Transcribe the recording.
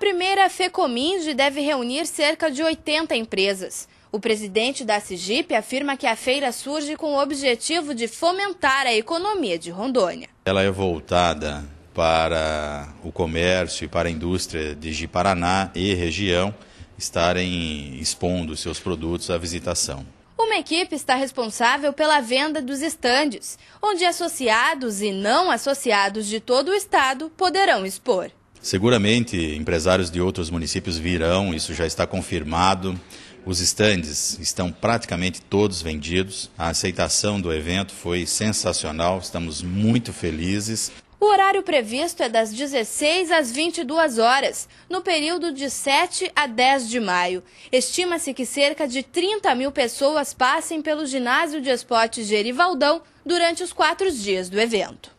primeira FeComInde deve reunir cerca de 80 empresas. O presidente da CIGIP afirma que a feira surge com o objetivo de fomentar a economia de Rondônia. Ela é voltada para o comércio e para a indústria de paraná e região estarem expondo seus produtos à visitação. Uma equipe está responsável pela venda dos estandes, onde associados e não associados de todo o estado poderão expor. Seguramente empresários de outros municípios virão, isso já está confirmado. Os estandes estão praticamente todos vendidos. A aceitação do evento foi sensacional, estamos muito felizes. O horário previsto é das 16 às 22 horas, no período de 7 a 10 de maio. Estima-se que cerca de 30 mil pessoas passem pelo ginásio de esportes Gerivaldão durante os quatro dias do evento.